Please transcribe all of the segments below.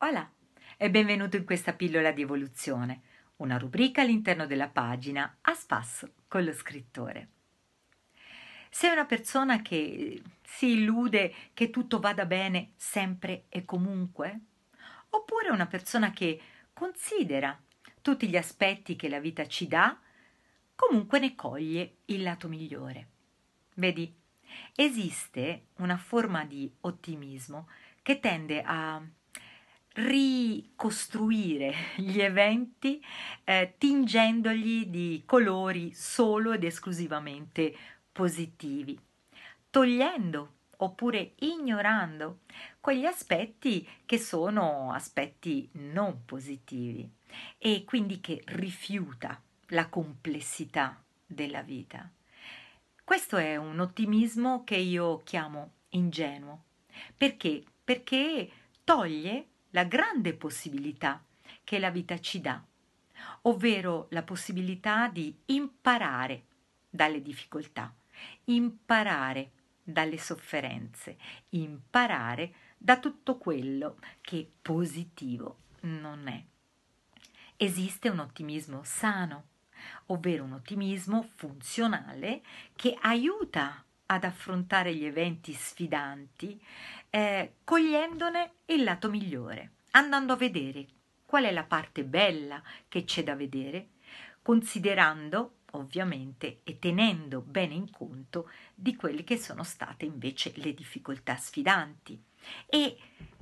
Hola E benvenuto in questa pillola di evoluzione, una rubrica all'interno della pagina A spasso con lo scrittore. Sei una persona che si illude che tutto vada bene sempre e comunque? Oppure una persona che considera tutti gli aspetti che la vita ci dà, comunque ne coglie il lato migliore. Vedi, esiste una forma di ottimismo che tende a ricostruire gli eventi eh, tingendogli di colori solo ed esclusivamente positivi, togliendo oppure ignorando quegli aspetti che sono aspetti non positivi e quindi che rifiuta la complessità della vita. Questo è un ottimismo che io chiamo ingenuo. Perché? Perché toglie la grande possibilità che la vita ci dà, ovvero la possibilità di imparare dalle difficoltà, imparare dalle sofferenze, imparare da tutto quello che positivo non è. Esiste un ottimismo sano, ovvero un ottimismo funzionale che aiuta ad affrontare gli eventi sfidanti, eh, cogliendone il lato migliore, andando a vedere qual è la parte bella che c'è da vedere, considerando ovviamente e tenendo bene in conto di quelle che sono state invece le difficoltà sfidanti e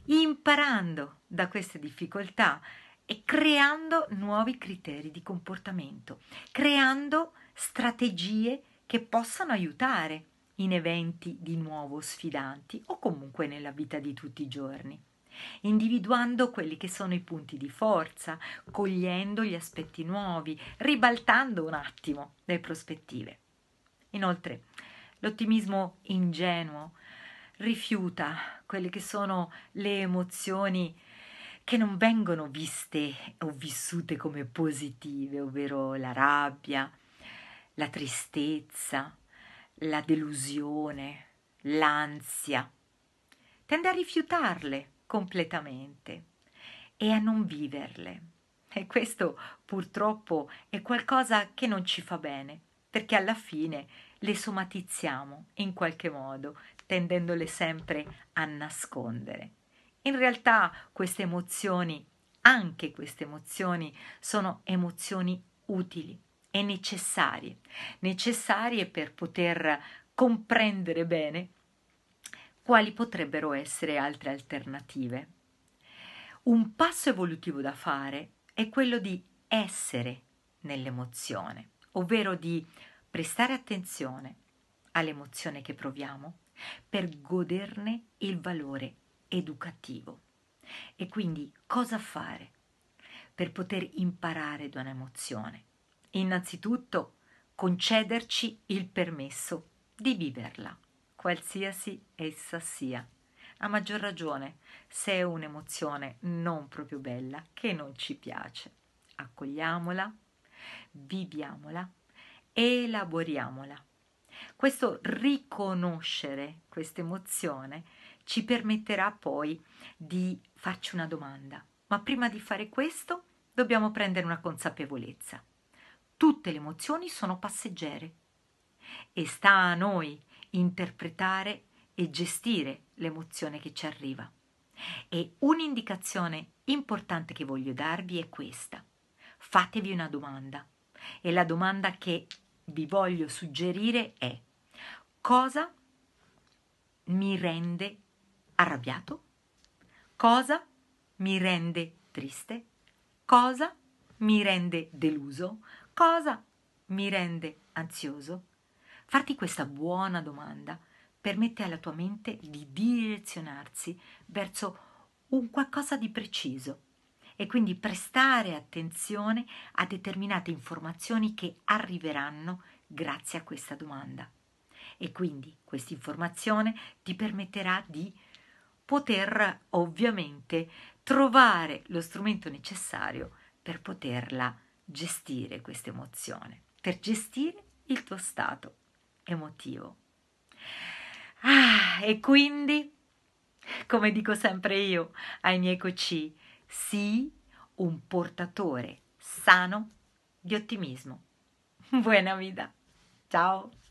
imparando da queste difficoltà e creando nuovi criteri di comportamento, creando strategie che possano aiutare in eventi di nuovo sfidanti o comunque nella vita di tutti i giorni, individuando quelli che sono i punti di forza, cogliendo gli aspetti nuovi, ribaltando un attimo le prospettive. Inoltre, l'ottimismo ingenuo rifiuta quelle che sono le emozioni che non vengono viste o vissute come positive, ovvero la rabbia, la tristezza, la delusione, l'ansia. Tende a rifiutarle completamente e a non viverle. E questo purtroppo è qualcosa che non ci fa bene, perché alla fine le somatizziamo in qualche modo, tendendole sempre a nascondere. In realtà queste emozioni, anche queste emozioni, sono emozioni utili e necessarie, necessarie per poter comprendere bene quali potrebbero essere altre alternative. Un passo evolutivo da fare è quello di essere nell'emozione, ovvero di prestare attenzione all'emozione che proviamo per goderne il valore educativo. E quindi cosa fare per poter imparare da un'emozione? innanzitutto concederci il permesso di viverla, qualsiasi essa sia. A maggior ragione se è un'emozione non proprio bella che non ci piace. Accogliamola, viviamola, elaboriamola. Questo riconoscere questa emozione ci permetterà poi di farci una domanda. Ma prima di fare questo dobbiamo prendere una consapevolezza tutte le emozioni sono passeggere e sta a noi interpretare e gestire l'emozione che ci arriva. E un'indicazione importante che voglio darvi è questa. Fatevi una domanda e la domanda che vi voglio suggerire è cosa mi rende arrabbiato? Cosa mi rende triste? Cosa mi rende deluso? Cosa mi rende ansioso? Farti questa buona domanda permette alla tua mente di direzionarsi verso un qualcosa di preciso e quindi prestare attenzione a determinate informazioni che arriveranno grazie a questa domanda. E quindi questa informazione ti permetterà di poter ovviamente trovare lo strumento necessario per poterla gestire questa emozione, per gestire il tuo stato emotivo. Ah, e quindi, come dico sempre io ai miei coci, sii un portatore sano di ottimismo. Buona vita. Ciao.